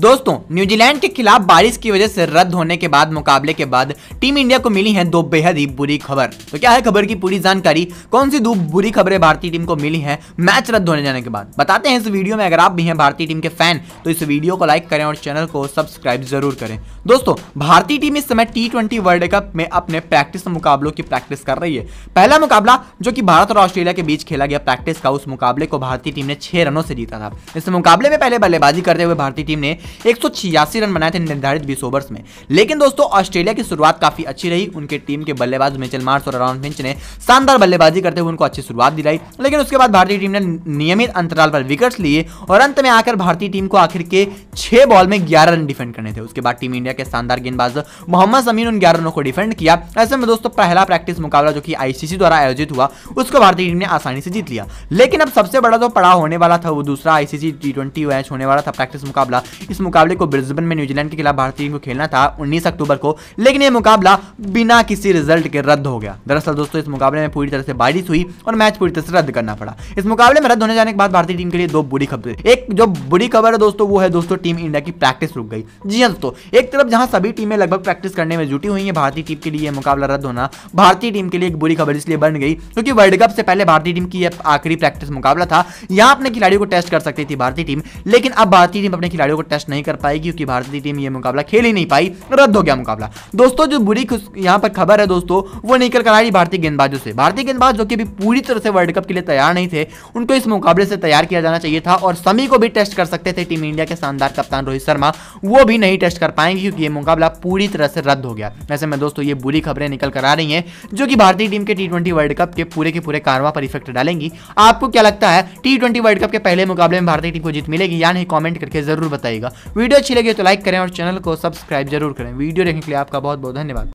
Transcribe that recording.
दोस्तों न्यूजीलैंड के खिलाफ बारिश की वजह से रद्द होने के बाद मुकाबले के बाद टीम इंडिया को मिली है दो बेहद ही बुरी खबर तो क्या है खबर की पूरी जानकारी कौन सी दो बुरी खबरें भारतीय टीम को मिली है मैच रद्द होने जाने के बाद बताते हैं इस वीडियो में अगर आप भी हैं भारतीय टीम के फैन तो इस वीडियो को लाइक करें और चैनल को सब्सक्राइब जरूर करें दोस्तों भारतीय टीम इस समय टी ट्वेंटी वर्ल्ड कप में अपने प्रैक्टिस मुकाबलों की प्रैक्टिस कर रही है पहला मुकाबला जो कि भारत और ऑस्ट्रेलिया के बीच खेला गया प्रैक्टिस का उस मुकाबले को भारतीय टीम ने छह रनों से जीता था इस मुकाबले में पहले बल्लेबाजी करते हुए भारतीय टीम ने एक रन बनाए थे निर्धारित बीस ओवर्स में लेकिन दोस्तों ऑस्ट्रेलिया की शुरुआत काफी अच्छी रही उनके टीम के बल्लेबाज मिचल मार्स और अराउंड फिंच ने शानदार बल्लेबाजी करते हुए उनको अच्छी शुरुआत दिलाई लेकिन उसके बाद भारतीय टीम ने नियमित अंतराल पर विकेट लिए और अंत में आकर भारतीय टीम को आखिर के छह बॉल में ग्यारह रन डिफेंड करने थे उसके बाद टीम इंडिया के शानदार गेंदबाज मोहम्मद समीन उन ग्यारह रनों को डिफेंड किया ऐसे में दोस्तों पहला प्रैक्टिस मुकाबला जो कि आईसीसी द्वारा आयोजित हुआ उसको भारतीय टीम ने आसानी से जीत लिया लेकिन अब सबसे बड़ा जो पड़ाव होने वाला था वो दूसरा आईसीसी टी ट्वेंटी मैच होने वाला था प्रैक्टिस मुकाबला इस मुकाबले को ब्रिस्बेन में न्यूजीलैंड के खिलाफ भारतीय को खेलना था उन्नीस अक्टूबर को लेकिन यह मुकाबला बिना किसी रिजल्ट के रद्द हो गया दरअसल दोस्तों इस मुकाबले में पूरी तरह से बारिश हुई और मैच पूरी तरह से रद्द करना पड़ा इस मुकाबले में रद्द होने जाने के बाद भारतीय टीम के लिए दो बुरी खबर एक जो बुरी खबर है दोस्तों वो है दोस्तों टीम इंडिया की प्रैक्टिस रुक गई जी हाँ दोस्तों एक तरफ जहां सभी टीमें लगभग प्रैक्टिस करने में जुटी हुई है भारतीय टीम के लिए मुकाबला रद्द होना भारतीय टीम के लिए एक बुरी खबर इसलिए बन गई क्योंकि वर्ल्ड कप से पहले भारतीय टीम की आखिरी प्रैक्टिस मुकाबला था यहां अपने खिलाड़ियों को टेस्ट कर सकती थी भारतीय टीम लेकिन अब भारतीय टीम अपने खिलाड़ियों को टेस्ट नहीं कर पाएगी क्योंकि भारतीय टीम ये मुकाबला खेल ही नहीं पाई रद्द हो गया मुकाबला दोस्तों जो बुरी यहाँ पर खबर है दोस्तों वो निकल कर आ रही भारतीय गेंदबाजों से भारतीय गेंदबाज जो कि पूरी तरह से वर्ल्ड कप के लिए तैयार नहीं थे उनको इस मुकाबले से तैयार किया जाना चाहिए था और समी को भी टेस्ट कर सकते थे टीम इंडिया के शानदार कप्तान रोहित शर्मा वो भी नहीं टेस्ट कर पाएंगे क्योंकि ये मुकाबला पूरी तरह से रद्द हो गया वैसे में दोस्तों ये बुरी खबरें निकल कर आ रही हैं जो कि भारतीय टीम के टी वर्ल्ड कप के पूरे के पूरे कारवा पर इफेक्ट डालेंगी आपको क्या लगता है टी वर्ल्ड कप के पहले मुकाबले में भारतीय टीम को जीत मिलेगी या नहीं कॉमेंट करके जरूर बताएगा वीडियो अच्छी लगी तो लाइक करें और चैनल को सब्सक्राइब जरूर करें वीडियो देखने के लिए आपका बहुत बहुत धन्यवाद